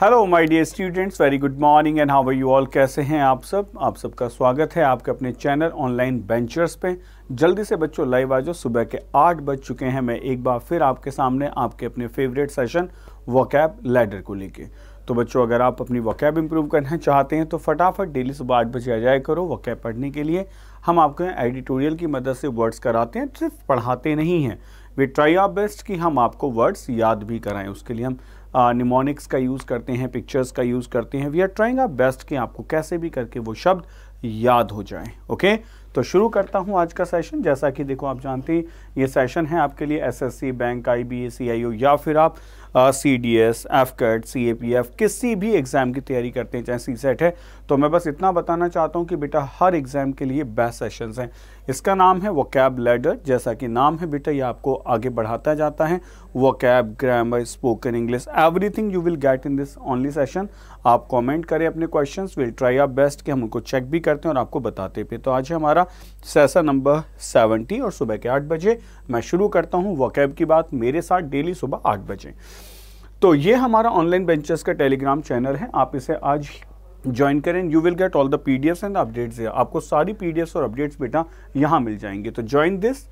Hello my dear students very good morning and how are you all कैसे हैं आप सब आप सबका स्वागत है आपके अपने चैनल ऑनलाइन बेंचर्स पे जल्दी से बच्चों लाइव आ जाओ सुबह के आठ बज चुके हैं मैं एक बार फिर आपके सामने आपके अपने फेवरेट सेशन वोकैब लैडर को लेके तो बच्चों अगर आप अपनी वोकैब इम्प्रूव करना चाहते हैं तो फटाफट डेली सुबह आठ बजे आ जाए करो वोकैब पढ़ने के लिए हम आपको एडिटोरियल की मदद से वर्ड्स कराते हैं सिर्फ पढ़ाते नहीं हैं वी ट्राई आर बेस्ट कि हम आपको वर्ड्स याद भी कराएं उसके लिए हम निमोनिक्स uh, का यूज़ करते हैं पिक्चर्स का यूज़ करते हैं we are trying our best कि आपको कैसे भी करके वो शब्द याद हो जाएं ओके okay? तो शुरू करता हूं आज का सेशन जैसा कि देखो आप जानते हैं ये सेशन है आपके लिए एसएससी बैंक आईबीए सीआईओ या फिर आप C D S F CAT C A P F किसी भी एग्ज़ाम की तैयारी करते हैं चाहे सी सेट है तो मैं बस इतना बताना चाहता हूँ कि बेटा हर एग्ज़ाम के लिए बेस्ट सेशंस हैं इसका नाम है वकैब लेडर जैसा कि नाम है बेटा ये आपको आगे बढ़ाता जाता है vocab grammar spoken English everything you will get in this only session आप कमेंट करें अपने question will try our best कि हम उनको चेक भी करते हैं और आपको बताते भी तो आज है हमारा सेशन नंबर सेवेंटी और सुबह के आठ बजे मैं शुरू करता हूँ वोकैब की बात मेरे साथ डेली सुबह आठ बजे तो ये हमारा ऑनलाइन बेंचेस का टेलीग्राम चैनल है आप इसे आज ज्वाइन करें you will get all the P D and updates आपको सारी पी डी और अपडेट्स बेटा यहाँ मिल जाएंगे तो ज्वाइन दिस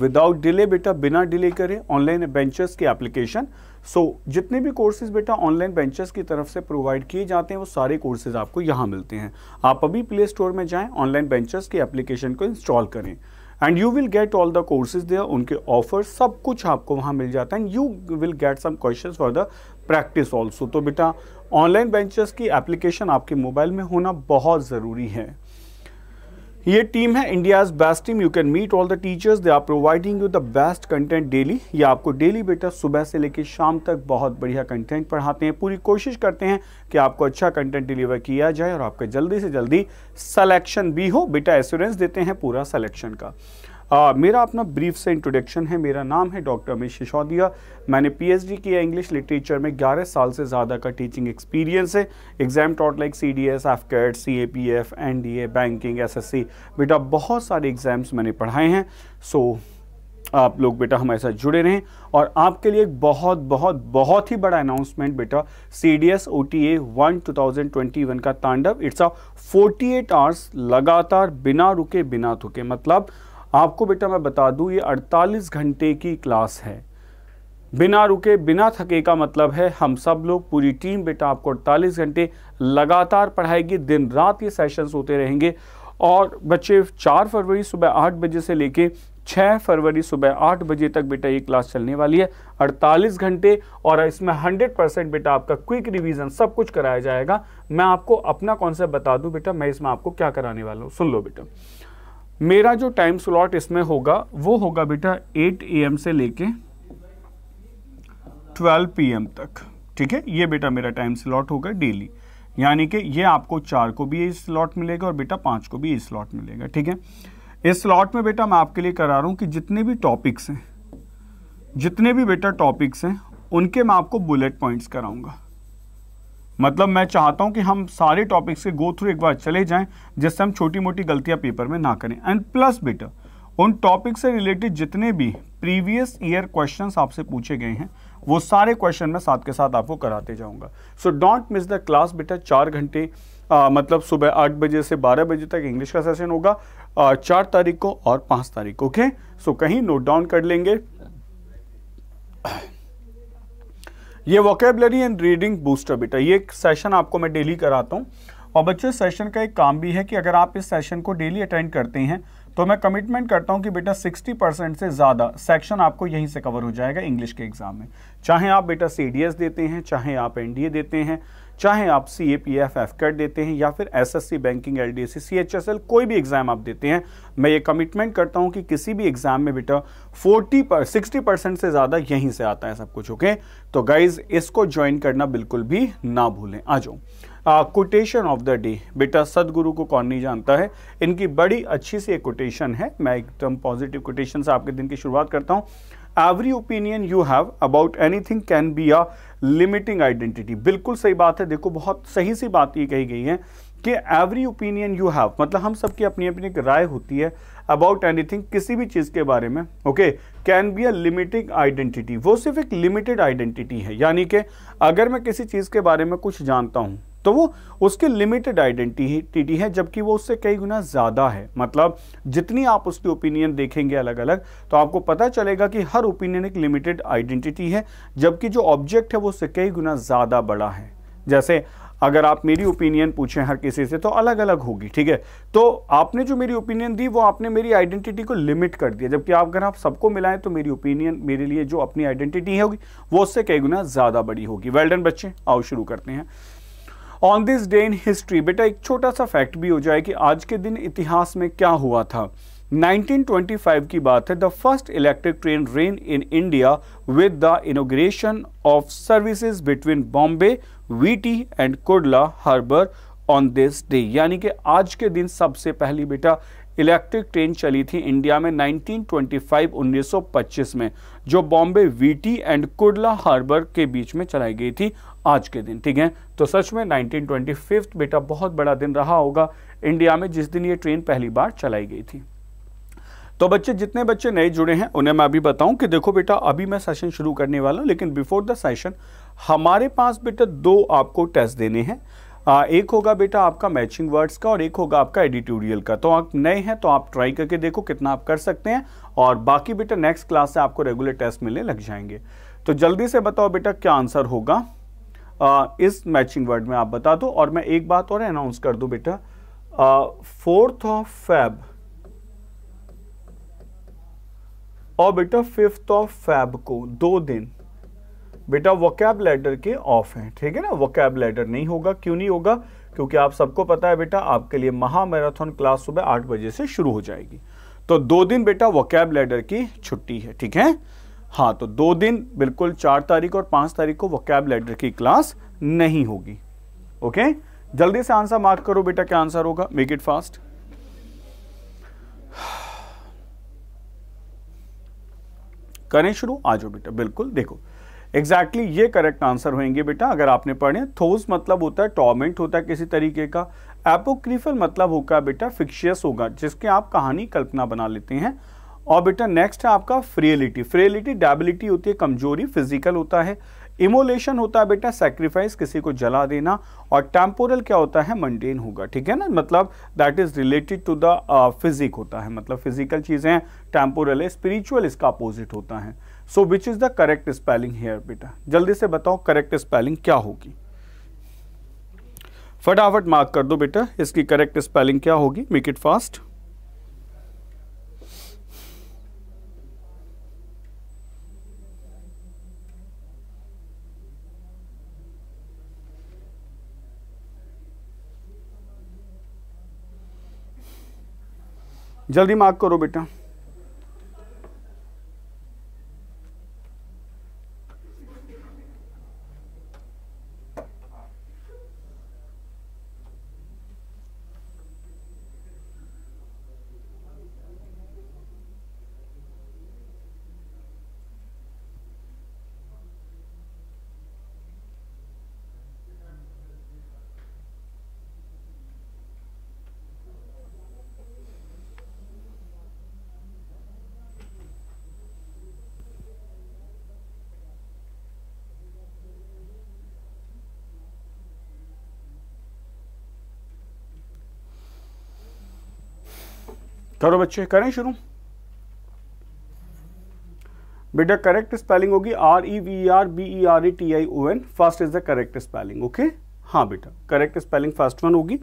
विदाउट डिले बेटा बिना डिले करें ऑनलाइन बेंचर्स की एप्लीकेशन सो जितने भी कोर्सेज बेटा ऑनलाइन बेंचर्स की तरफ से प्रोवाइड किए जाते हैं वो सारे कोर्सेज आपको यहाँ मिलते हैं आप अभी प्ले स्टोर में जाएं ऑनलाइन बेंचेस की एप्लीकेशन को इंस्टॉल करें and you will get all the courses there उनके ऑफर सब कुछ आपको वहाँ मिल जाता है and you will get some question for the practice also तो बेटा ऑनलाइन बेंचर्स की एप्लीकेशन आपके मोबाइल में होना बहुत ज़रूरी है ये टीम है India's best team you can meet all the teachers they are providing you the best content daily ये आपको डेली बेटा सुबह से लेकर शाम तक बहुत बढ़िया कंटेंट पढ़ाते हैं पूरी कोशिश करते हैं कि आपको अच्छा कंटेंट डिलीवर किया जाए और आपका जल्दी से जल्दी सलेक्शन भी हो बेटा एश्योरेंस देते हैं पूरा सलेक्शन का आ, मेरा अपना ब्रीफ से इंट्रोडक्शन है मेरा नाम है डॉक्टर अमित सिसोदिया मैंने पीएचडी किया इंग्लिश लिटरेचर में 11 साल से ज़्यादा का टीचिंग एक्सपीरियंस है exam taught like C D S F CAT C A P F N D A banking S S C बेटा बहुत सारे एग्ज़ाम्स मैंने पढ़ाए हैं सो आप लोग बेटा हमारे साथ जुड़े रहें और आपके लिए एक बहुत बहुत बहुत ही बड़ा अनाउंसमेंट बेटा C D S O T A one two thousand twenty one का तांडव it's a forty eight hours लगातार बिना रुके बिना थुके मतलब आपको बेटा मैं बता दूं ये 48 घंटे की क्लास है बिना रुके बिना थके का मतलब है हम सब लोग पूरी टीम बेटा आपको 48 घंटे लगातार पढ़ाएगी दिन रात ये सेशंस होते रहेंगे और बच्चे 4 फरवरी सुबह आठ बजे से लेके 6 फरवरी सुबह आठ बजे तक बेटा ये क्लास चलने वाली है 48 घंटे और इसमें 100 परसेंट बेटा आपका क्विक रिवीजन सब कुछ कराया जाएगा मैं आपको अपना कॉन्सेप्ट बता दूं बेटा मैं इसमें आपको क्या कराने वाला हूँ सुन लो बेटा मेरा जो टाइम स्लॉट इसमें होगा वो होगा बेटा 8 एम से लेके 12 एम तक ठीक है ये बेटा मेरा टाइम स्लॉट होगा डेली यानी कि ये आपको चार को भी ये स्लॉट मिलेगा और बेटा पाँच को भी ये स्लॉट मिलेगा ठीक है इस स्लॉट में बेटा मैं आपके लिए करा रहा हूँ कि जितने भी टॉपिक्स हैं जितने भी बेटा टॉपिक्स हैं उनके मैं आपको बुलेट पॉइंट्स कराऊंगा मतलब मैं चाहता हूं कि हम सारे टॉपिक्स के गो थ्रू एक बार चले जाएं जिससे हम छोटी मोटी गलतियां पेपर में ना करें एंड प्लस बेटा उन टॉपिक से रिलेटेड जितने भी प्रीवियस ईयर क्वेश्चंस आपसे पूछे गए हैं वो सारे क्वेश्चन मैं साथ के साथ आपको कराते जाऊंगा so don't miss the class बेटा चार घंटे मतलब सुबह आठ बजे से बारह बजे तक इंग्लिश का सेशन होगा आ, चार तारीख को और पांच तारीख को ओके सो कहीं नोट डाउन कर लेंगे ये वोकेबलरी एंड रीडिंग बूस्टर बेटा ये एक सेशन आपको मैं डेली कराता हूँ और बच्चों सेशन का एक काम भी है कि अगर आप इस सेशन को डेली अटेंड करते हैं तो मैं कमिटमेंट करता हूं कि बेटा 60 परसेंट से ज़्यादा सेक्शन आपको यहीं से कवर हो जाएगा इंग्लिश के एग्ज़ाम में चाहे आप बेटा सी देते हैं चाहे आप एन देते हैं चाहे आप C A P F F CAT देते हैं या फिर S S C banking L D S C C H S L कोई भी एग्ज़ाम आप देते हैं मैं ये कमिटमेंट करता हूँ कि किसी भी एग्ज़ाम में बेटा फोर्टी पर सिक्सटी परसेंट से ज़्यादा यहीं से आता है सब कुछ ओके तो गाइज इसको ज्वाइन करना बिल्कुल भी ना भूलें आ जाओ कोटेशन ऑफ द डे बेटा सदगुरु को कौन नहीं जानता है इनकी बड़ी अच्छी सी एक कोटेशन है मैं एकदम पॉजिटिव कोटेशन से आपके दिन की शुरुआत करता हूँ every opinion you have about anything can be a limiting identity बिल्कुल सही बात है देखो बहुत सही सी बात ये कही गई है कि एवरी ओपिनियन यू हैव मतलब हम सबकी अपनी अपनी एक राय होती है अबाउट एनीथिंग किसी भी चीज़ के बारे में okay can be a limiting identity वो सिर्फ एक लिमिटेड आइडेंटिटी है यानी कि अगर मैं किसी चीज़ के बारे में कुछ जानता हूँ तो वो उसके लिमिटेड आइडेंटिटी है जबकि वो उससे कई गुना ज़्यादा है मतलब जितनी आप उसकी ओपिनियन देखेंगे अलग अलग तो आपको पता चलेगा कि हर ओपिनियन एक लिमिटेड आइडेंटिटी है जबकि जो ऑब्जेक्ट है वो उससे कई गुना ज़्यादा बड़ा है जैसे अगर आप मेरी ओपिनियन पूछें हर किसी से तो अलग अलग होगी ठीक है तो आपने जो मेरी ओपिनियन दी वो आपने मेरी आइडेंटिटी को लिमिट कर दिया जबकि आप अगर आप सबको मिलाएं तो मेरी ओपिनियन मेरे लिए जो अपनी आइडेंटिटी होगी वो उससे कई गुना ज़्यादा बड़ी होगी वेल्डन बच्चे आओ शुरू करते हैं on this day in history बेटा एक छोटा सा फैक्ट भी हो जाए कि आज के दिन इतिहास में क्या हुआ था 1925 की बात है the first electric train ran in India with the inauguration of services between Bombay VT and Kurla harbour on this day यानी कि आज के दिन सबसे पहली बेटा इलेक्ट्रिक ट्रेन चली थी इंडिया में 1925 1925 में जो Bombay VT and Kurla harbour के बीच में चलाई गई थी आज के दिन ठीक है तो सच में नाइनटीन ट्वेंटी फिफ्थ बेटा बहुत बड़ा दिन रहा होगा इंडिया में जिस दिन ये ट्रेन पहली बार चलाई गई थी तो बच्चे जितने बच्चे नए जुड़े हैं उन्हें मैं अभी बताऊं कि देखो बेटा अभी मैं सेशन शुरू करने वाला हूं लेकिन बिफोर द सेशन हमारे पास बेटा दो आपको टेस्ट देने हैं आ, एक होगा बेटा आपका मैचिंग वर्ड्स का और एक होगा आपका एडिटोरियल का तो आप नए हैं तो आप ट्राई करके देखो कितना आप कर सकते हैं और बाकी बेटा नेक्स्ट क्लास से आपको रेगुलर टेस्ट मिलने लग जाएंगे तो जल्दी से बताओ बेटा क्या आंसर होगा इस मैचिंग वर्ड में आप बता दो और मैं एक बात और अनाउंस कर दू बेटा फोर्थ ऑफ फैब और बेटा फिफ्थ ऑफ फैब को दो दिन बेटा वोकैब लेटर के ऑफ है ठीक है ना वोकैब लेटर नहीं होगा क्यों नहीं होगा क्योंकि आप सबको पता है बेटा आपके लिए महामैराथन क्लास सुबह आठ बजे से शुरू हो जाएगी तो दो दिन बेटा वोकैब लेटर की छुट्टी है ठीक है हाँ तो दो दिन बिल्कुल चार तारीख और पाँच तारीख को वकैब लेटर की क्लास नहीं होगी ओके जल्दी से आंसर मार्क करो बेटा क्या आंसर होगा मेक इट फास्ट करें शुरू आ जाओ बेटा बिल्कुल देखो एग्जैक्टली exactly ये करेक्ट आंसर होंगे बेटा अगर आपने पढ़े थोस मतलब होता है टॉर्मेंट होता है किसी तरीके का एपोक्रीफल मतलब होगा बेटा फिक्शियस होगा जिसके आप कहानी कल्पना बना लेते हैं और बेटा नेक्स्ट है आपका फ्रियलिटी फ्रियलिटी डेबिलिटी होती है कमजोरी फिजिकल होता है इमोलेशन होता है बेटा सेक्रीफाइस किसी को जला देना और टेम्पोरल क्या होता है मंडेन होगा ठीक है ना मतलब that is related to the physique होता है मतलब फिजिकल चीज़ें टेम्पोरल है स्पिरिचुअल इसका अपोजिट होता है so which is the correct spelling here बेटा जल्दी से बताओ करेक्ट स्पेलिंग क्या होगी फटाफट मार्क कर दो बेटा इसकी करेक्ट स्पेलिंग क्या होगी मेक इट फास्ट जल्दी मार्क करो बेटा करो बच्चे करें शुरू बेटा करेक्ट स्पेलिंग होगी R E V R B E R E T I O N first is the correct spelling okay हाँ बेटा करेक्ट स्पेलिंग फर्स्ट वन होगी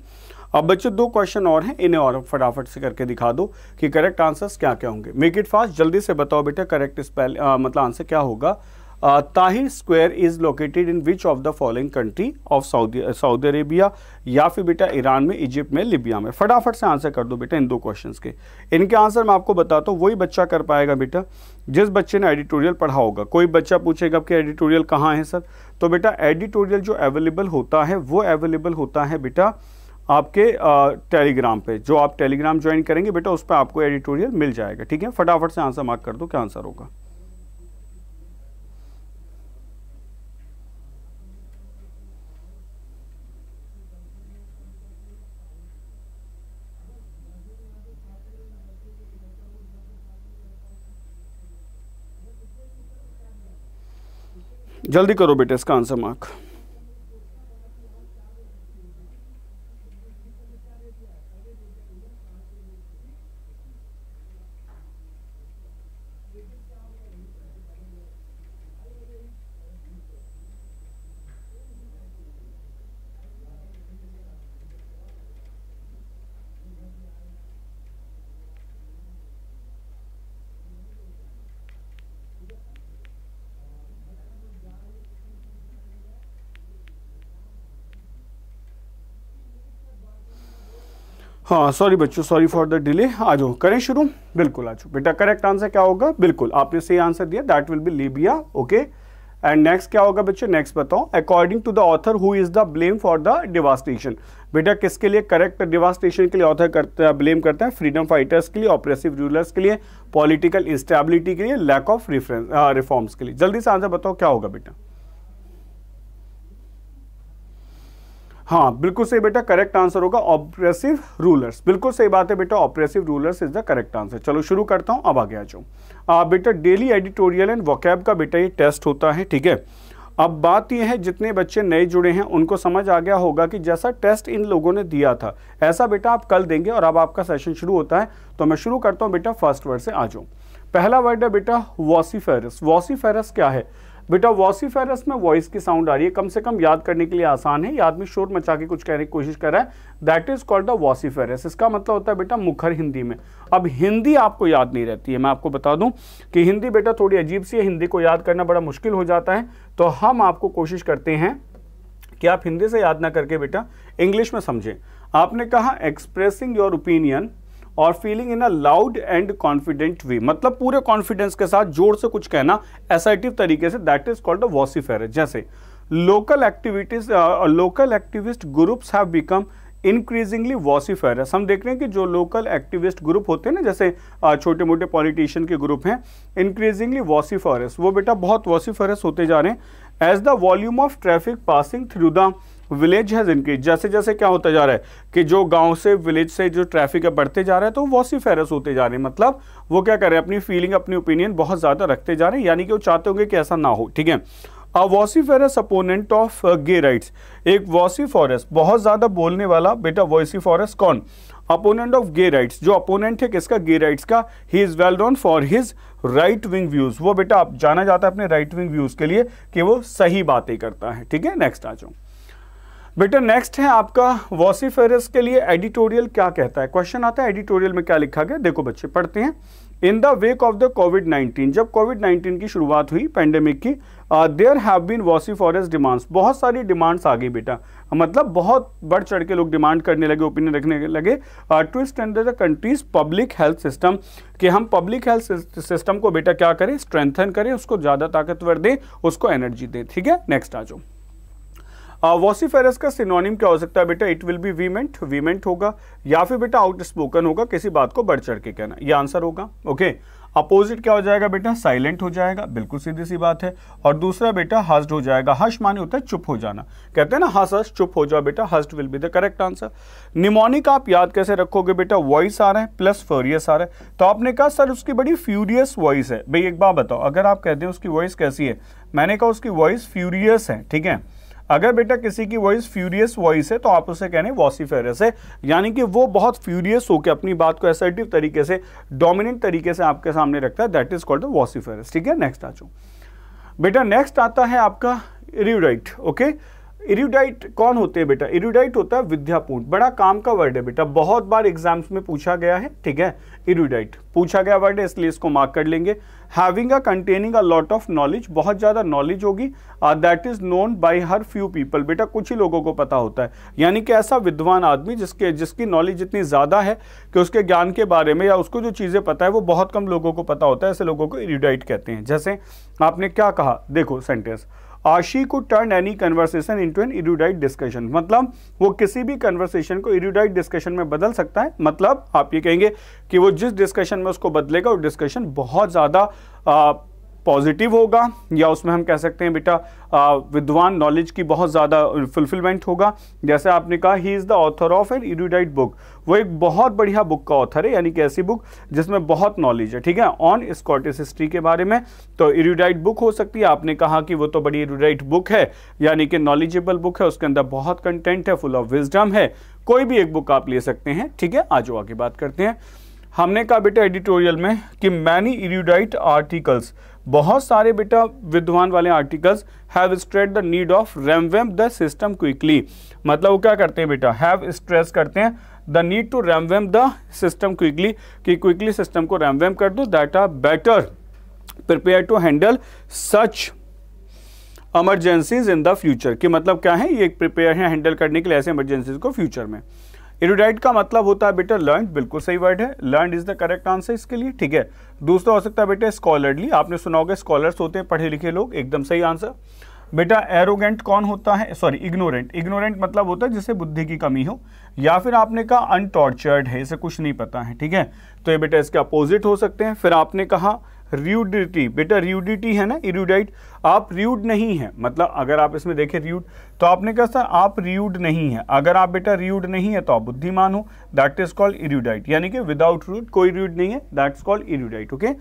अब बच्चे दो क्वेश्चन और हैं इन्हें और फटाफट से करके दिखा दो कि करेक्ट आंसर्स क्या क्या होंगे मेक इट फास्ट जल्दी से बताओ बेटा करेक्ट स्पेल मतलब आंसर क्या होगा Tahrir square is located in which of the following country of Saudi Saudi Arabia या फिर बेटा ईरान में इजिप्ट में लिबिया में फटाफट से आंसर कर दो बेटा इन दो क्वेश्चन के इनके आंसर मैं आपको बताता हूँ वही बच्चा कर पाएगा बेटा जिस बच्चे ने एडिटोरियल पढ़ा होगा कोई बच्चा पूछेगा कि एडिटोरियल कहाँ है सर तो बेटा एडिटोरियल जो अवेलेबल होता है वो अवेलेबल होता है बेटा आपके टेलीग्राम पे जो आप टेलीग्राम ज्वाइन करेंगे बेटा उस पर आपको एडिटोरियल मिल जाएगा ठीक है फटाफट से आंसर मार्क कर दो क्या आंसर होगा जल्दी करो बेटे इसका आंसर मार्क हाँ सॉरी बच्चों सॉरी फॉर द डिले आ जाओ करें शुरू बिल्कुल आ जाओ बेटा करेक्ट आंसर क्या होगा बिल्कुल आपने सही आंसर दिया that will be Libya okay and next क्या होगा बच्चों नेक्स्ट बताओ according to the author who is the blame for the devastation बेटा किसके लिए करेक्ट डिवास्टेशन के लिए ऑथर करते हैं ब्लेम करता है फ्रीडम फाइटर्स के लिए ऑपरेसिव रूलर्स के लिए पॉलिटिकल इंस्टेबिलिटी के लिए लैक ऑफ रिफरेंस रिफॉर्म्स के लिए जल्दी से आंसर बताओ क्या होगा बेटा हाँ बिल्कुल सही बेटा करेक्ट आंसर होगा ऑपरेसिव रूलर्स बिल्कुल सही बात है बेटा oppressive rulers is the correct answer चलो शुरू करता हूँ अब आगे आ जाऊँ बेटा डेली एडिटोरियल एंड वॉकैब का बेटा ये टेस्ट होता है ठीक है अब बात यह है जितने बच्चे नए जुड़े हैं उनको समझ आ गया होगा कि जैसा टेस्ट इन लोगों ने दिया था ऐसा बेटा आप कल देंगे और अब आपका सेशन शुरू होता है तो मैं शुरू करता हूँ बेटा फर्स्ट वर्ड से आ जाऊँ पहला वर्ड है बेटा वॉसीफेरस वॉसीफेरस क्या है बेटा वॉसीफेरस में वॉइस की साउंड आ रही है कम से कम याद करने के लिए आसान है ये आदमी शोर मचा के कुछ कहने की कोशिश कर रहा है that is called the vociferous इसका मतलब होता है बेटा मुखर हिंदी में अब हिंदी आपको याद नहीं रहती है मैं आपको बता दूं कि हिंदी बेटा थोड़ी अजीब सी है हिंदी को याद करना बड़ा मुश्किल हो जाता है तो हम आपको कोशिश करते हैं कि आप हिंदी से याद ना करके बेटा इंग्लिश में समझें आपने कहा एक्सप्रेसिंग योर ओपिनियन और feeling in a loud and confident way मतलब पूरे कॉन्फिडेंस के साथ जोर से कुछ कहना एसाइटिव तरीके say that is called a जैसे local activities local activist groups have become increasingly vociferous हम देख रहे हैं कि जो लोकल एक्टिविस्ट ग्रुप होते हैं ना जैसे छोटे मोटे पॉलिटिशियन के ग्रुप हैं इंक्रीजिंगली वॉसीफेरस वो बेटा बहुत वॉसीफेरस होते जा रहे हैं as the volume of traffic passing through the village has increase जैसे जैसे क्या होता जा रहा है कि जो गांव से विलेज से जो ट्रैफिक है बढ़ते जा रहा है तो फेरस होते जा रहे हैं मतलब वो क्या कर रहे हैं अपनी फीलिंग अपनी ओपिनियन बहुत ज़्यादा रखते जा रहे हैं यानी कि वो चाहते होंगे कि ऐसा ना हो ठीक है a ferrous opponent of gay rights एक वॉसीफॉरस बहुत ज़्यादा बोलने वाला बेटा वॉसी फॉरस कौन अपोनेंट ऑफ गे राइट्स जो अपोनेंट है किसका गे राइट्स का ही is well known for his right wing views वो बेटा आप जाना जाता है अपने राइट विंग व्यूज़ के लिए कि वो सही बातें करता है ठीक है नेक्स्ट आ जाऊँ बेटा नेक्स्ट है आपका वॉसीफेरस के लिए एडिटोरियल क्या कहता है क्वेश्चन आता है एडिटोरियल में क्या लिखा गया देखो बच्चे पढ़ते हैं in the wake of the COVID 19 जब कोविड 19 की शुरुआत हुई पेंडेमिक की there have been vociferous demands बहुत सारी डिमांड्स आ गई बेटा मतलब बहुत बढ़ चढ़ के लोग डिमांड करने लगे ओपिनियन रखने लगे to strength the country's public health system कि हम पब्लिक हेल्थ सिस्टम को बेटा क्या करें स्ट्रेंथन करें उसको ज़्यादा ताकतवर दें उसको एनर्जी दें ठीक है नेक्स्ट आ जाओ वॉसीफेरस uh, का सिनोनिम क्या हो सकता है बेटा it will be vehement vehement होगा या फिर बेटा आउट स्पोकन होगा किसी बात को बढ़ चढ़ के कहना ये आंसर होगा ओके अपोजिट क्या हो जाएगा बेटा साइलेंट हो जाएगा बिल्कुल सीधी सी बात है और दूसरा बेटा हस्ड हो जाएगा हर्ष माने होता है चुप हो जाना कहते हैं ना हस हस चुप हो जाओ बेटा hushed will be the correct answer mnemonic आप याद कैसे रखोगे बेटा वॉइस आ रहा है प्लस फ्यूरियस आ रहा है तो आपने कहा सर उसकी बड़ी फ्यूरियस वॉइस है भाई एक बात बताओ अगर आप कहते हैं उसकी वॉइस कैसी है मैंने कहा उसकी वॉइस फ्यूरियस है ठीक है अगर बेटा किसी की वॉइस फ्यूरियस वॉइस है तो आप उसे कहने वॉसीफेरस है यानी कि वो बहुत फ्यूरियस होकर अपनी बात को एसर्टिव तरीके से डोमिनेंट तरीके से आपके सामने रखता है that is called the vociferous ठीक है नेक्स्ट आ जाओ बेटा नेक्स्ट आता है आपका इरूडाइट ओके इरुडाइट कौन होते हैं बेटा इरुडाइट होता है विद्यापूर्ण बड़ा काम का वर्ड है बेटा बहुत बार एग्जाम्स में पूछा गया है ठीक है इरुडाइट पूछा गया वर्ड है इसलिए इसको मार्क कर लेंगे having a containing a lot of knowledge बहुत ज़्यादा नॉलेज होगी that is known by her few people बेटा कुछ ही लोगों को पता होता है यानी कि ऐसा विद्वान आदमी जिसके जिसकी नॉलेज इतनी ज़्यादा है कि उसके ज्ञान के बारे में या उसको जो चीज़ें पता है वो बहुत कम लोगों को पता होता है ऐसे लोगों को इरिडाइट कहते हैं जैसे आपने क्या कहा देखो सेंटेंस आशी को turn any conversation into an erudite discussion मतलब वो किसी भी कन्वर्सेशन को इरुडाइट डिस्कशन में बदल सकता है मतलब आप ये कहेंगे कि वो जिस डिस्कशन में उसको बदलेगा वो डिस्कशन बहुत ज़्यादा पॉजिटिव होगा या उसमें हम कह सकते हैं बेटा विद्वान नॉलेज की बहुत ज़्यादा फुलफिलमेंट होगा जैसे आपने कहा he is the author of an erudite book वो एक बहुत बढ़िया बुक का ऑथर है यानी कि ऐसी बुक जिसमें बहुत नॉलेज है ठीक है ऑन स्कॉटिश हिस्ट्री के बारे में तो इरुडाइट बुक हो सकती है आपने कहा कि वो तो बड़ी इरुडाइट बुक है यानी कि नॉलेजेबल बुक है उसके अंदर बहुत कंटेंट है फुल ऑफ विजडम है कोई भी एक बुक आप ले सकते हैं ठीक है आज आगे बात करते हैं हमने कहा बेटा एडिटोरियल में कि मैनी इरुडाइट आर्टिकल्स बहुत सारे बेटा विद्वान वाले articles have stressed the need of revamp the system quickly मतलब वो क्या करते हैं बेटा हैव स्ट्रेस करते हैं the need to revamp the system quickly कि क्विकली सिस्टम को रैमवेम कर दो that are better prepare to handle such emergencies in the future कि मतलब क्या है ये प्रिपेयर है हैंडल करने के लिए ऐसे इमरजेंसीज को फ्यूचर में इरोडाइट का मतलब होता है बेटा लर्न बिल्कुल सही वर्ड है learn is the correct answer इसके लिए ठीक है दूसरा हो सकता है बेटा स्कॉलरली आपने सुना होगा स्कॉलर्स होते हैं पढ़े लिखे लोग एकदम सही आंसर बेटा एरोगेंट कौन होता है सॉरी इग्नोरेंट इग्नोरेंट मतलब होता है जिसे बुद्धि की कमी हो या फिर आपने कहा अनटॉर्चर्ड है इसे कुछ नहीं पता है ठीक है तो ये बेटा इसके अपोजिट हो सकते हैं फिर आपने कहा र्यूडिटी बेटा रियूडिटी है ना इरूडाइट आप रियूड नहीं है मतलब अगर आप इसमें देखें रियूड तो आपने कहा सर आप रियूड नहीं है अगर आप बेटा रियूड नहीं है तो आप बुद्धिमान हो दैट इज कॉल्ड इरूडाइट यानी कि विदाउट रूड कोई र्यूड नहीं है that is called erudite okay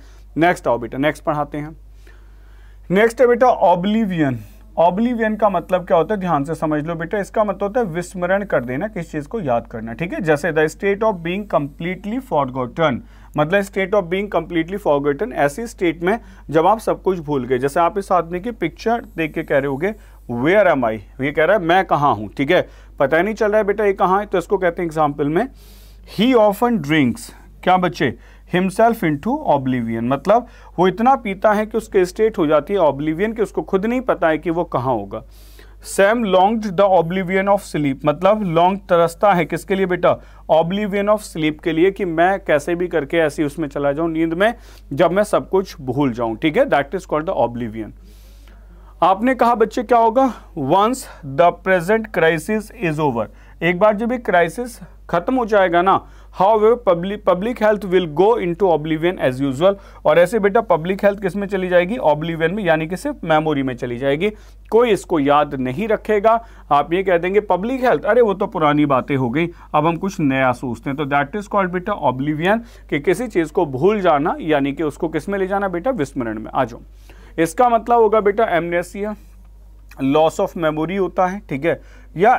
next आओ बेटा नेक्स्ट पढ़ाते हैं नेक्स्ट है बेटा ऑब्लिवियन ऑब्लिवियन का मतलब क्या होता है ध्यान से समझ लो बेटा इसका मतलब होता है विस्मरण कर देना किस चीज़ को याद करना ठीक है जैसे the state of being completely forgotten मतलब state of being completely forgotten ऐसी स्टेट में जब आप सब कुछ भूल गए जैसे आप इस आदमी की पिक्चर देख के कह रहे गए वेयर एम आई ये कह रहा है मैं कहाँ हूँ ठीक है पता नहीं चल रहा है बेटा ये कहाँ है तो इसको कहते हैं एग्जाम्पल में ही ऑफन ड्रिंक्स क्या बच्चे हिमसेल्फ इनटू ऑब्लिवियन मतलब वो इतना पीता है कि उसके स्टेट हो जाती है ऑब्लिवियन कि उसको खुद नहीं पता है कि वो कहाँ होगा Sam longed the oblivion of sleep मतलब लॉन्ग तरसता है किसके लिए बेटा ऑब्लिवियन ऑफ स्लीप के लिए कि मैं कैसे भी करके ऐसी उसमें चला जाऊं नींद में जब मैं सब कुछ भूल जाऊं ठीक है that is called the oblivion आपने कहा बच्चे क्या होगा once the present crisis is over एक बार जब ये क्राइसिस खत्म हो जाएगा ना how we public health will go into oblivion as usual और ऐसे बेटा पब्लिक हेल्थ किस में चली जाएगी ऑब्लिवियन में यानी कि सिर्फ मेमोरी में चली जाएगी कोई इसको याद नहीं रखेगा आप ये कह देंगे पब्लिक हेल्थ अरे वो तो पुरानी बातें हो गई अब हम कुछ नया सोचते हैं तो दैट इज कॉल्ड बेटा ऑब्लिवियन कि किसी चीज़ को भूल जाना यानी कि उसको किस में ले जाना बेटा विस्मरण में आ जाओ इसका मतलब होगा बेटा एमनेसिया लॉस ऑफ मेमोरी होता है ठीक है या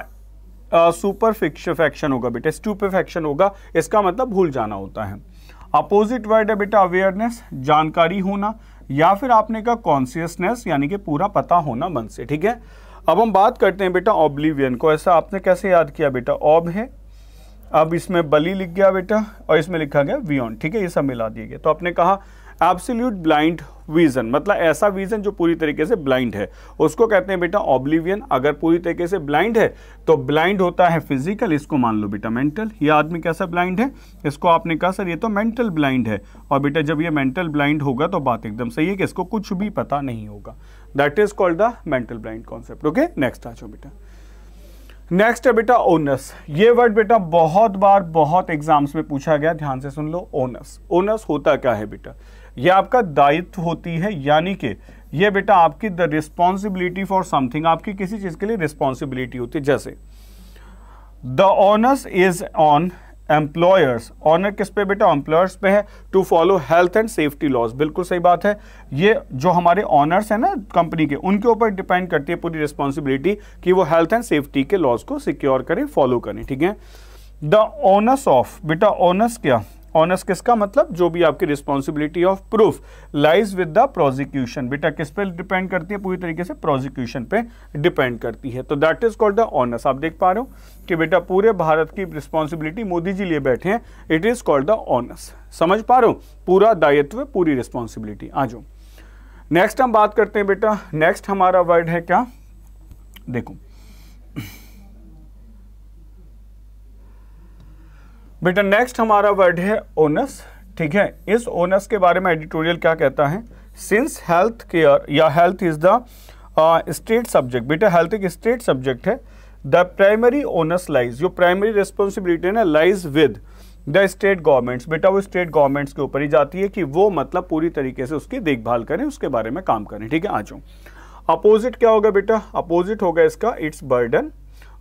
सुपर फैक्शन होगा बेटा स्टूपेफेक्शन होगा इसका मतलब भूल जाना होता है अपोजिट वर्ड है बेटा अवेयरनेस जानकारी होना या फिर आपने कहा कॉन्सियसनेस यानी कि पूरा पता होना मन से ठीक है अब हम बात करते हैं बेटा ऑब्लिवियन को ऐसा आपने कैसे याद किया बेटा ऑब है अब इसमें बली लिख गया बेटा और इसमें लिखा गया वियॉन ठीक है ये सब मिला दिए गए तो आपने कहा एब्सोल्यूट ब्लाइंड विजन मतलब ऐसा विजन जो पूरी तरीके से ब्लाइंड है उसको कहते हैं बेटा ऑब्लिवियन अगर पूरी तरीके से ब्लाइंड है तो ब्लाइंड होता है फिजिकल इसको मान लो बेटा मेंटल ये आदमी कैसा ब्लाइंड है इसको आपने कहा सर ये तो मेंटल ब्लाइंड है और बेटा जब ये मेंटल ब्लाइंड होगा तो बात एकदम सही है कि इसको कुछ भी पता नहीं होगा that is called the mental blind concept okay next आ जाओ बेटा नेक्स्ट है बेटा ओनस ये वर्ड बेटा बहुत बार बहुत एग्जाम्स में पूछा गया ध्यान से सुन लो ओनस ओनस होता क्या है बेटा ये आपका दायित्व होती है यानी कि ये बेटा आपकी द रिस्पॉन्सिबिलिटी फॉर समथिंग आपकी किसी चीज़ के लिए रिस्पॉन्सिबिलिटी होती है जैसे the onus is on employers onus किस पे बेटा एम्प्लॉयर्स पे है to follow health and safety laws बिल्कुल सही बात है ये जो हमारे ऑनर्स हैं ना कंपनी के उनके ऊपर डिपेंड करती है पूरी रिस्पॉन्सिबिलिटी कि वो हेल्थ एंड सेफ्टी के लॉज को सिक्योर करें फॉलो करें ठीक है द ऑनर्स ऑफ बेटा ऑनर्स क्या ऑनर्स किसका मतलब जो भी आपकी responsibility of proof lies with the prosecution बेटा किस पे डिपेंड करती है पूरी तरीके से प्रोजिक्यूशन पे डिपेंड करती है तो that is called the onus आप देख पा रहे हो कि बेटा पूरे भारत की रिस्पॉन्सिबिलिटी मोदी जी लिए बैठे हैं it is called the onus समझ पा रहे हो पूरा दायित्व पूरी रिस्पॉन्सिबिलिटी आ जाओ नेक्स्ट हम बात करते हैं बेटा नेक्स्ट हमारा वर्ड है क्या देखो बेटा नेक्स्ट हमारा वर्ड है ओनस ठीक है इस ओनस के बारे में एडिटोरियल क्या कहता है सिंस हेल्थ केयर या health is the state subject बेटा हेल्थ एक स्टेट सब्जेक्ट है द प्राइमरी ओनस लाइज जो प्राइमरी रिस्पॉन्सिबिलिटी है ना lies with the state governments बेटा वो स्टेट गवर्नमेंट्स के ऊपर ही जाती है कि वो मतलब पूरी तरीके से उसकी देखभाल करें उसके बारे में काम करें ठीक है आ जाओ अपोजिट क्या होगा बेटा अपोजिट होगा इसका इट्स बर्डन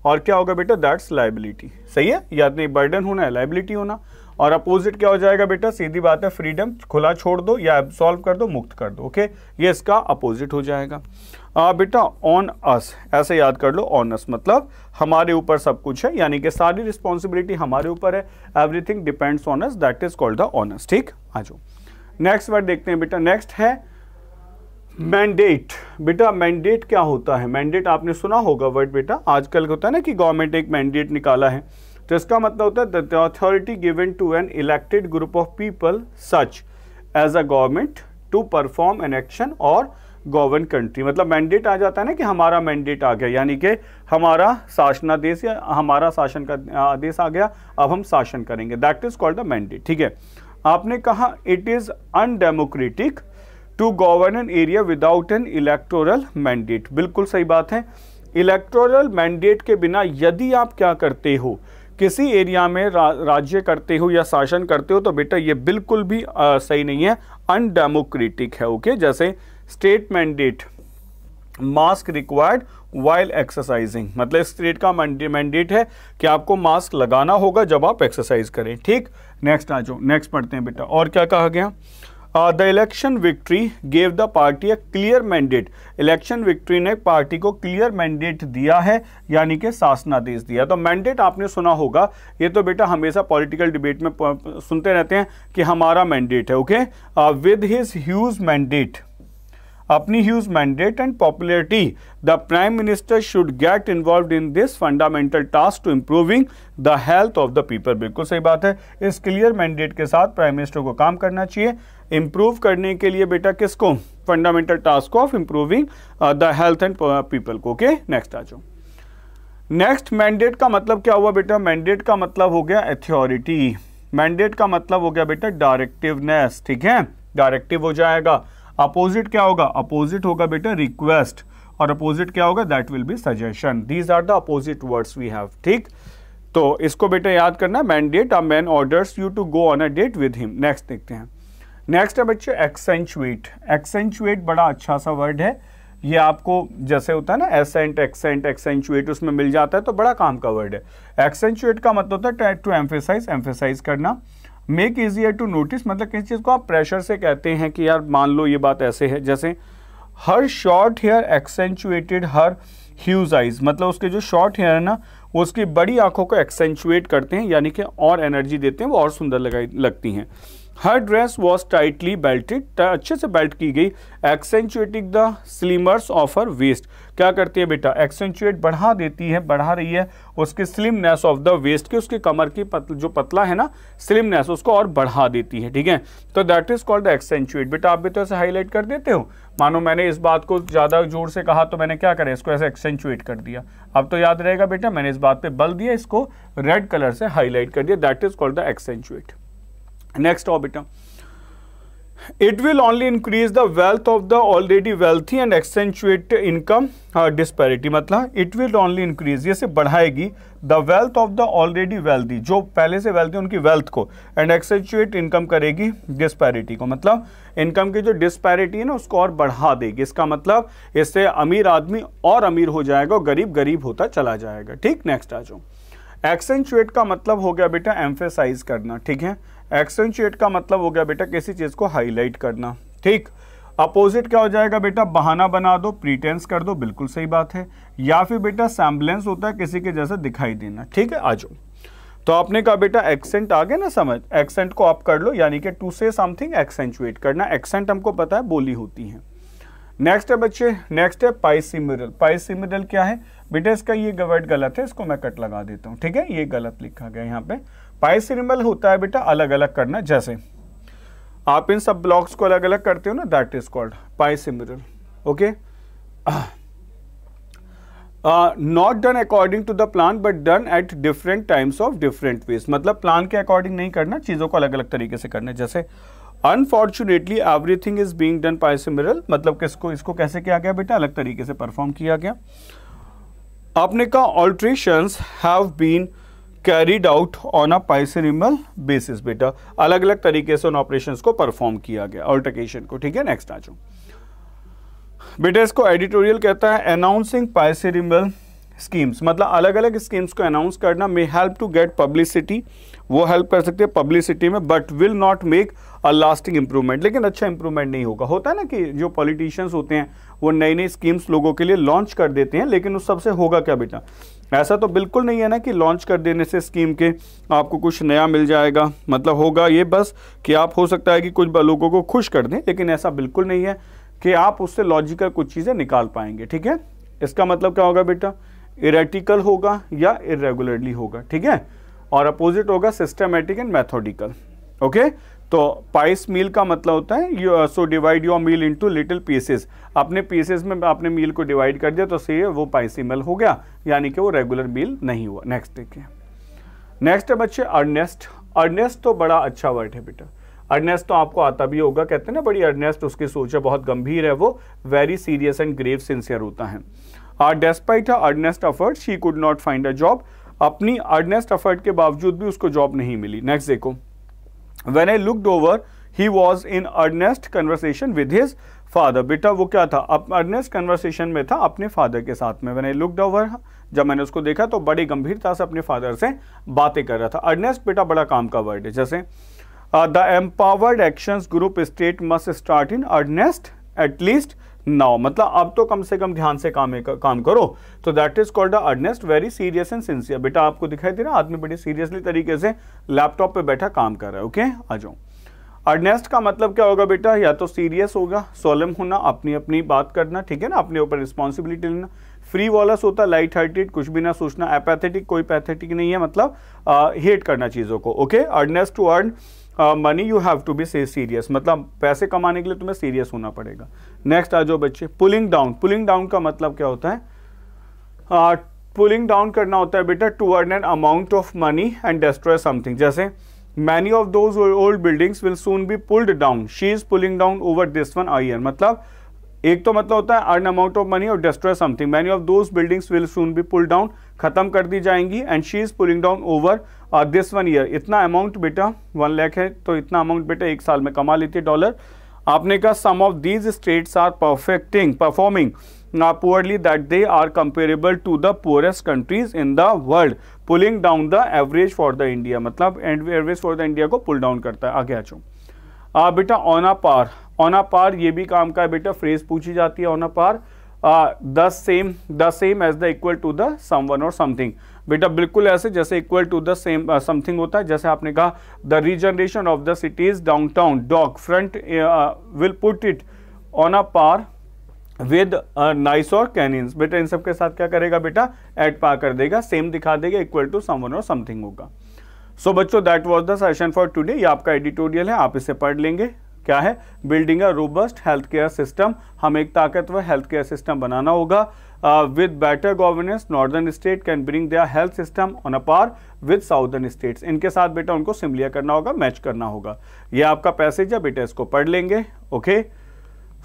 और क्या होगा बेटा दैट्स लाइबिलिटी सही है याद नहीं बर्डन होना है लाइबिलिटी होना और अपोजिट क्या हो जाएगा बेटा सीधी बात है फ्रीडम खुला छोड़ दो या एब्सॉल्व कर दो मुक्त कर दो ओके ये इसका अपोजिट हो जाएगा आ, बेटा ऑन अस ऐसे याद कर लो ऑन अस मतलब हमारे ऊपर सब कुछ है यानी कि सारी रिस्पॉन्सिबिलिटी हमारे ऊपर है everything depends on us that is called the onus ठीक आ जाओ नेक्स्ट वर्ड देखते हैं बेटा नेक्स्ट है मैंडेट बेटा मैंडेट क्या होता है मैंडेट आपने सुना होगा वर्ड बेटा आजकल होता है ना कि गवर्नमेंट एक मैंडेट निकाला है तो इसका मतलब होता है the authority given to an elected group of people such as a government to perform an action और गवर्न कंट्री मतलब मैंडेट आ जाता है ना कि हमारा मैंडेट आ गया यानी कि हमारा शासनादेश या हमारा शासन का आदेश आ गया अब हम शासन करेंगे that is called the mandate ठीक है आपने कहा it is undemocratic to govern an area without an electoral mandate बिल्कुल सही बात है इलेक्टोरल मैंडेट के बिना यदि आप क्या करते हो किसी एरिया में रा, राज्य करते हो या शासन करते हो तो बेटा ये बिल्कुल भी आ, सही नहीं है अनडेमोक्रेटिक है ओके जैसे state mandate mask required while exercising मतलब स्टेट का मैंडेट है कि आपको मास्क लगाना होगा जब आप एक्सरसाइज करें ठीक नेक्स्ट आ जाओ नेक्स्ट पढ़ते हैं बेटा और क्या कहा गया the election victory gave the party a clear mandate election victory ने पार्टी को क्लियर मैंडेट दिया है यानी कि शासनादेश दिया तो मैंडेट आपने सुना होगा ये तो बेटा हमेशा पॉलिटिकल डिबेट में सुनते रहते हैं कि हमारा मैंडेट है okay with his huge mandate अपनी huge mandate and popularity the prime minister should get involve in this fundamental task to improving the health of the people बिल्कुल सही बात है इस क्लियर मैंडेट के साथ प्राइम मिनिस्टर को काम करना चाहिए इम्प्रूव करने के लिए बेटा किसको fundamental task of improving the health and people को ओके नेक्स्ट आ जाओ नेक्स्ट मैंडेट का मतलब क्या हुआ बेटा मैंडेट का मतलब हो गया अथॉरिटी मैंडेट का मतलब हो गया बेटा डायरेक्टिवनेस ठीक है डायरेक्टिव हो जाएगा अपोजिट क्या होगा अपोजिट होगा बेटा रिक्वेस्ट और अपोजिट क्या होगा that will be suggestion these are the opposite words we have ठीक तो इसको बेटा याद करना mandate a man orders you to go on a date with him next देखते हैं नेक्स्ट है बच्चे एक्सेंचुएट एक्सेंचुएट बड़ा अच्छा सा वर्ड है ये आपको जैसे होता है ना एसेंट एक्सेंट एक्सेंचुएट उसमें मिल जाता है तो बड़ा काम का वर्ड है एक्सेंचुएट का मतलब होता है टू एम्फेसाइज एम्फेसाइज करना मेक इजियर टू नोटिस मतलब किसी चीज़ को आप प्रेशर से कहते हैं कि यार मान लो ये बात ऐसे है जैसे her short hair accentuated her huge eyes मतलब उसके जो शॉर्ट हेयर है ना वो उसकी बड़ी आंखों को एक्सेंचुएट करते हैं यानी कि और एनर्जी देते हैं वो और सुंदर लगाई लगती हैं her dress was tightly belted अच्छे से बेल्ट की गई accentuating the slimness of her waist क्या करती है बेटा एक्सेंचुएट बढ़ा देती है बढ़ा रही है उसके स्लिमनेस ऑफ द वेस्ट की उसके कमर की पत, जो पतला है ना स्लिमनेस उसको और बढ़ा देती है ठीक है तो that is called the accentuate बेटा आप भी तो ऐसे हाईलाइट कर देते हो मानो मैंने इस बात को ज़्यादा जोर से कहा तो मैंने क्या करें इसको ऐसे एक्सेंचुएट कर दिया अब तो याद रहेगा बेटा मैंने इस बात पर बल दिया इसको रेड कलर से हाईलाइट कर दिया that is called the accentuate next ऑबिटम it will only increase the wealth of the already wealthy and accentuate income disparity मतलब इट विल ऑनली इंक्रीज ये बढ़ाएगी the wealth of the already wealthy जो पहले से wealthy उनकी wealth को and accentuate income करेगी डिस्पैरिटी को मतलब इनकम की जो डिस्पैरिटी है ना उसको और बढ़ा देगी इसका मतलब इससे अमीर आदमी और अमीर हो जाएगा और गरीब गरीब होता चला जाएगा ठीक नेक्स्ट आ जाओ एक्सेंचुएट का मतलब हो गया बेटा एम्फेसाइज करना ठीक है एक्सेंचुएट का मतलब हो गया बेटा किसी चीज़ को हाईलाइट करना ठीक अपोजिट क्या हो जाएगा बेटा बहाना बना दो प्रीटेंस कर दो बिल्कुल सही बात है या फिर बेटा सैम्बलेंस होता है किसी के जैसे दिखाई देना ठीक है आ तो आपने कहा बेटा एक्सेंट आ गया ना समझ एक्सेंट को आप कर लो यानी कि टू से समथिंग एक्सेंचुएट करना एक्सेंट हमको पता है बोली होती है नेक्स्ट है बच्चे नेक्स्ट है पाइसिमिरल पाइसिमिरल क्या है बेटा इसका ये वर्ड गलत है इसको मैं कट लगा देता हूँ ठीक है ये गलत लिखा गया यहाँ पे पाइसिनिमल होता है बेटा अलग अलग करना जैसे आप इन सब ब्लॉक्स को अलग अलग करते हो ना that is called piecemeal okay not done according to the plan but done at different times of different ways मतलब प्लान के अकॉर्डिंग नहीं करना चीज़ों को अलग अलग तरीके से करना जैसे unfortunately everything is being done piecemeal मतलब किसको इसको कैसे किया गया बेटा अलग तरीके से परफॉर्म किया गया आपने कहा alteration have been carried out on a piecemeal basis बेटा अलग अलग तरीके से उन ऑपरेशन को परफॉर्म किया गया ऑल्टेशन को ठीक है नेक्स्ट आ जाओ बेटा इसको एडिटोरियल कहता है अनाउंसिंग पाइसिनिमल स्कीम्स मतलब अलग अलग स्कीम्स को अनाउंस करना may help to get publicity वो हेल्प कर सकते हैं पब्लिसिटी में but will not make a lasting improvement लेकिन अच्छा इंप्रूवमेंट नहीं होगा होता है ना कि जो पॉलिटिशियंस होते हैं वो नई नई स्कीम्स लोगों के लिए लॉन्च कर देते हैं लेकिन उस सबसे होगा क्या बेटा ऐसा तो बिल्कुल नहीं है ना कि लॉन्च कर देने से स्कीम के आपको कुछ नया मिल जाएगा मतलब होगा ये बस कि आप हो सकता है कि कुछ लोगों को खुश कर दें लेकिन ऐसा बिल्कुल नहीं है कि आप उससे लॉजिकल कुछ चीज़ें निकाल पाएंगे ठीक है इसका मतलब क्या होगा बेटा इरेटिकल होगा या इरेगुलरली होगा ठीक है और अपोजिट होगा सिस्टमेटिक एंड मैथोडिकल ओके तो पाइस मील का मतलब होता है you so divide your meal into little pieces अपने पीसेस में आपने मील को डिवाइड कर दिया तो सही है वो पाइसी मील हो गया यानी कि वो रेगुलर मील नहीं हुआ नेक्स्ट देखिए नेक्स्ट है बच्चे अर्नेस्ट अर्नेस्ट तो बड़ा अच्छा वर्ड है बेटा अर्नेस्ट तो आपको आता भी होगा कहते हैं ना बड़ी अर्नेस्ट उसकी सोच है बहुत गंभीर है वो very serious and grave sincere होता है uh, despite her earnest effort she could not find a job अपनी अर्नेस्ट एफर्ट के बावजूद भी उसको जॉब नहीं मिली नेक्स्ट देखो when I looked over he was in earnest conversation with his father बेटा वो क्या था अब अर्नेस्ट कन्वर्सेशन में था अपने फादर के साथ में वेन आई लुकड ओवर जब मैंने उसको देखा तो बड़ी गंभीरता से अपने फादर से बातें कर रहा था अर्नेस्ट बेटा बड़ा काम का वर्ड है जैसे the empowered actions group state must start in earnest at least now मतलब अब तो कम से कम ध्यान से काम काम करो तो that is called earnest very serious and sincere बेटा आपको दिखाई दे रहा आदमी बड़ी सीरियसली तरीके से लैपटॉप पे बैठा काम कर रहा है ओके आ जाओ अर्नेस्ट का मतलब क्या होगा बेटा या तो सीरियस होगा सोलम होना अपनी अपनी बात करना ठीक है ना अपने ऊपर रिस्पॉन्सिबिलिटी लेना फ्री वॉलस होता लाइट हार्टेड कुछ भी ना सोचना एपैथेटिक कोई पैथेटिक नहीं है मतलब हेट करना चीज़ों को okay earnest to earn money you have to be से सीरियस मतलब पैसे कमाने के लिए तुम्हें सीरियस होना पड़ेगा नेक्स्ट आ जाओ बच्चे पुलिंग डाउन पुलिंग डाउन का मतलब क्या होता है पुलिंग डाउन करना होता है बेटा to earn an amount of money and destroy something जैसे many of those old buildings will soon be pulled down she is pulling down over this one I मतलब एक तो मतलब होता है अर्न अमाउंट ऑफ मनी और destroy something many of those buildings will soon be pull down खत्म कर दी जाएंगी and she is pulling down over this one year इतना अमाउंट बेटा वन लैख है तो इतना अमाउंट बेटा एक साल में कमा लेती है डॉलर आपने कहा some of these states are perfecting performing poorly that they are comparable to the poorest countries in the world pulling down the average for the India मतलब एवरेज फॉर द इंडिया को pull down करता है आगे आ चुका आ, बेटा ऑना पार ऑना पार ये भी काम का है बेटा फ्रेज पूछी जाती है on a par the same the same as the equal to the one और समथिंग बेटा बिल्कुल ऐसे जैसे equal to the same something होता है जैसे आपने कहा the regeneration of the cities down town dog front will put it on a par with Nice और कैनिन्स बेटा इन सब के साथ क्या करेगा बेटा एट पार कर देगा सेम दिखा देगा इक्वल टू समन और समथिंग होगा सो बच्चों that was the session for today ये आपका एडिटोरियल है आप इसे पढ़ लेंगे क्या है building a robust health care system हम एक ताकतवर हेल्थ केयर सिस्टम बनाना होगा with better governance northern state can bring their health system on a par with southern states इनके साथ बेटा उनको सिमलियर करना होगा मैच करना होगा ये आपका पैसेज है बेटा इसको पढ़ लेंगे ओके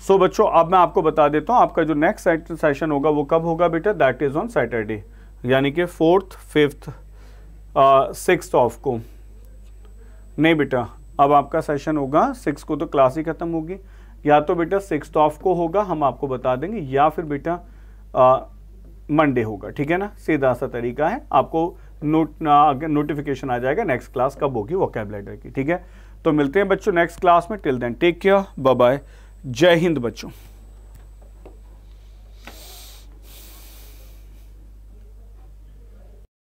सो बच्चों अब मैं आपको बता देता हूँ आपका जो नेक्स्ट सेशन होगा वो कब होगा बेटा दैट इज़ ऑन सैटरडे यानी कि फोर्थ फिफ्थ सिक्स ऑफ को नहीं बेटा अब आपका सेशन होगा सिक्स को तो क्लास ही खत्म होगी या तो बेटा सिक्स ऑफ को होगा हम आपको बता देंगे या फिर बेटा मंडे होगा ठीक है ना सीधा सा तरीका है आपको नोट नोटिफिकेशन आ जाएगा नेक्स्ट क्लास कब होगी वोकेबलेटर की ठीक है तो मिलते हैं बच्चों नेक्स्ट क्लास में till then take care bye जय हिंद बच्चों